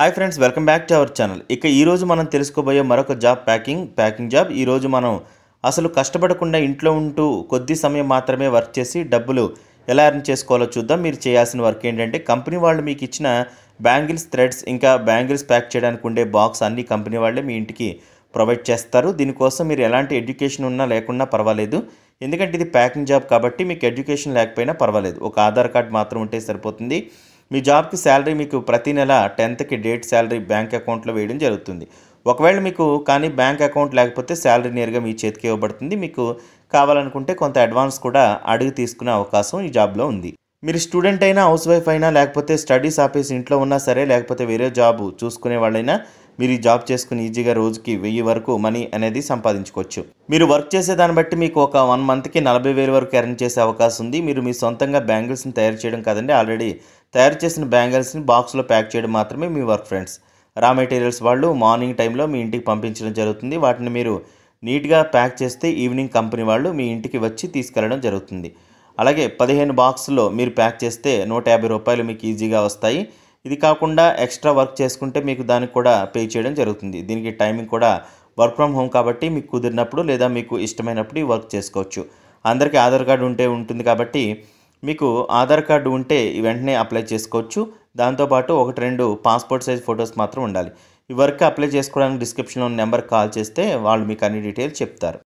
hi friends welcome back to our channel ఇక ఈరోజు మనం తెలుసుకోబోయే మరొక జాబ్ ప్యాకింగ్ ప్యాకింగ్ జాబ్ ఈరోజు మనం అసలు కష్టపడకుండా ఇంట్లో ఉంటూ కొద్ది సమయం మాత్రమే వర్క్ చేసి డబ్బులు ఎలా ఎర్న్ చేసుకోవాలో చూద్దాం మీరు చేయాల్సిన వర్క్ ఏంటంటే కంపెనీ వాళ్ళు మీకు ఇచ్చిన బ్యాంగిల్స్ థ్రెడ్స్ ఇంకా బ్యాంగిల్స్ ప్యాక్ చేయడానికి ఉండే బాక్స్ అన్ని కంపెనీ వాళ్ళే మీ ఇంటికి ప్రొవైడ్ చేస్తారు దీనికోసం మీరు ఎలాంటి ఎడ్యుకేషన్ ఉన్నా లేకున్నా పర్వాలేదు ఎందుకంటే ఇది ప్యాకింగ్ జాబ్ కాబట్టి మీకు ఎడ్యుకేషన్ లేకపోయినా పర్వాలేదు ఒక ఆధార్ కార్డ్ మాత్రం ఉంటే సరిపోతుంది మీ జాబ్కి శాలరీ మీకు ప్రతి నెల టెన్త్కి డేట్ శాలరీ బ్యాంక్ అకౌంట్లో వేయడం జరుగుతుంది ఒకవేళ మీకు కానీ బ్యాంక్ అకౌంట్ లేకపోతే శాలరీ నేరుగా మీ చేతికి ఇవ్వబడుతుంది మీకు కావాలనుకుంటే కొంత అడ్వాన్స్ కూడా అడిగి తీసుకునే అవకాశం ఈ జాబ్లో ఉంది మీరు స్టూడెంట్ అయినా హౌస్ వైఫ్ అయినా లేకపోతే స్టడీస్ ఆఫీస్ ఇంట్లో ఉన్నా సరే లేకపోతే వేరే జాబ్ చూసుకునే వాళ్ళైనా మీరు ఈ జాబ్ చేసుకుని ఈజీగా రోజుకి వెయ్యి వరకు మనీ అనేది సంపాదించుకోవచ్చు మీరు వర్క్ చేసే దాన్ని బట్టి మీకు ఒక వన్ మంత్కి నలభై వేల వరకు ఎర్న్ చేసే అవకాశం ఉంది మీరు మీ సొంతంగా బ్యాంగిల్స్ని తయారు చేయడం కాదండి ఆల్రెడీ తయారు చేసిన బ్యాంగిల్స్ని బాక్స్లో ప్యాక్ చేయడం మాత్రమే మీ వర్క్ ఫ్రెండ్స్ రా మెటీరియల్స్ వాళ్ళు మార్నింగ్ టైంలో మీ ఇంటికి పంపించడం జరుగుతుంది వాటిని మీరు నీట్గా ప్యాక్ చేస్తే ఈవినింగ్ కంపెనీ వాళ్ళు మీ ఇంటికి వచ్చి తీసుకెళ్లడం జరుగుతుంది అలాగే పదిహేను బాక్స్లో మీరు ప్యాక్ చేస్తే నూట యాభై రూపాయలు మీకు ఈజీగా వస్తాయి ఇది కాకుండా ఎక్స్ట్రా వర్క్ చేసుకుంటే మీకు దానికి కూడా పే చేయడం జరుగుతుంది దీనికి టైమింగ్ కూడా వర్క్ ఫ్రమ్ హోమ్ కాబట్టి మీకు కుదిరినప్పుడు లేదా మీకు ఇష్టమైనప్పుడు ఈ వర్క్ చేసుకోవచ్చు అందరికీ ఆధార్ కార్డు ఉంటే ఉంటుంది కాబట్టి మీకు ఆధార్ కార్డు ఉంటే వెంటనే అప్లై చేసుకోవచ్చు దాంతోపాటు ఒకటి రెండు పాస్పోర్ట్ సైజ్ ఫొటోస్ మాత్రం ఉండాలి ఈ వర్క్ అప్లై చేసుకోవడానికి డిస్క్రిప్షన్లో నెంబర్ కాల్ చేస్తే వాళ్ళు మీకు అన్ని డీటెయిల్స్ చెప్తారు